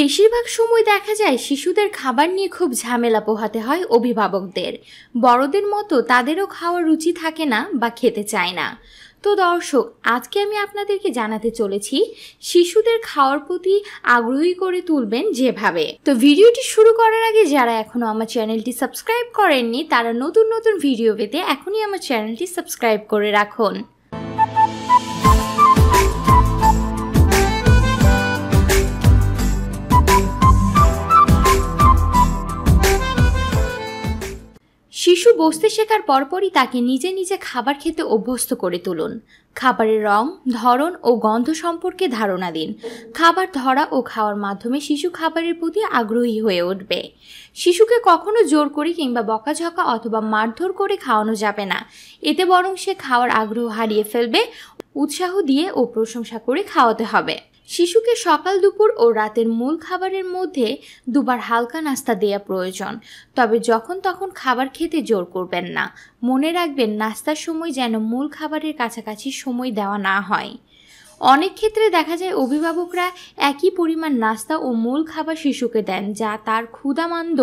বেশিরভাগ সময় দেখা যায় শিশুদের খাবার নিয়ে খুব ঝামেলা পোহাতে হয় অভিভাবকদের বড়দের মতো তাদেরও খাওয়ার রুচি থাকে না বা খেতে চায় না তো দর্শক আজকে আমি আপনাদেরকে জানাতে চলেছি শিশুদের খাওয়ার প্রতি আগ্রহী করে তুলবেন যেভাবে তো ভিডিওটি শুরু করার আগে যারা এখনও আমার চ্যানেলটি সাবস্ক্রাইব করেননি তারা নতুন নতুন ভিডিও পেতে এখনই আমার চ্যানেলটি সাবস্ক্রাইব করে রাখুন শিশু বসতে শেখার পরপরই তাকে নিজে নিজে খাবার খেতে অভ্যস্ত করে তুলুন খাবারের রং ধরন ও গন্ধ সম্পর্কে ধারণা দিন খাবার ধরা ও খাওয়ার মাধ্যমে শিশু খাবারের প্রতি আগ্রহী হয়ে উঠবে শিশুকে কখনো জোর করে কিংবা বকাঝকা অথবা মারধর করে খাওয়ানো যাবে না এতে বরং সে খাওয়ার আগ্রহ হারিয়ে ফেলবে উৎসাহ দিয়ে ও প্রশংসা করে খাওয়াতে হবে শিশুকে সকাল দুপুর ও রাতের মূল খাবারের মধ্যে দুবার হালকা নাস্তা দেয়া প্রয়োজন তবে যখন তখন খাবার খেতে জোর করবেন না মনে রাখবেন নাস্তার সময় যেন মূল খাবারের কাছাকাছি সময় দেওয়া না হয় অনেক ক্ষেত্রে দেখা যায় অভিভাবকরা একই পরিমাণ নাস্তা ও মূল খাবার শিশুকে দেন যা তার ক্ষুদামান্দ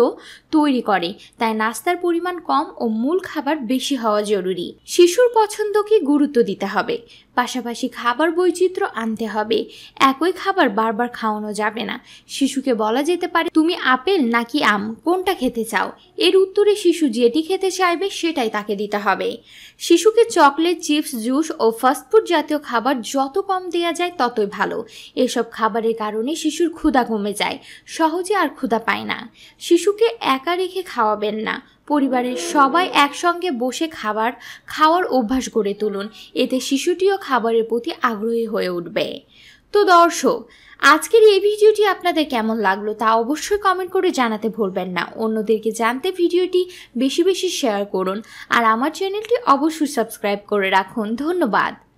তৈরি করে তাই নাস্তার পরিমাণ কম ও মূল খাবার বেশি হওয়া জরুরি শিশুর পছন্দকে গুরুত্ব দিতে হবে পাশাপাশি খাবার বৈচিত্র্য আনতে হবে একই খাবার বারবার খাওয়ানো যাবে না শিশুকে বলা যেতে পারে তুমি আপেল নাকি আম কোনটা খেতে চাও এর উত্তরে শিশু যেটি খেতে চাইবে সেটাই তাকে দিতে হবে শিশুকে চকলেট চিপস জুস ও ফাস্টফুড জাতীয় খাবার যত কম দেওয়া যায় ততই ভালো এসব খাবারের কারণে শিশুর ক্ষুধা কমে যায় সহজে আর ক্ষুধা পায় না শিশুকে একা রেখে খাওয়াবেন না পরিবারের সবাই একসঙ্গে বসে খাবার খাওয়ার অভ্যাস গড়ে তুলুন এতে শিশুটিও খাবারের প্রতি আগ্রহী হয়ে উঠবে তো দর্শক আজকের এই ভিডিওটি আপনাদের কেমন লাগলো তা অবশ্যই কমেন্ট করে জানাতে ভুলবেন না অন্যদেরকে জানতে ভিডিওটি বেশি বেশি শেয়ার করুন আর আমার চ্যানেলটি অবশ্যই সাবস্ক্রাইব করে রাখুন ধন্যবাদ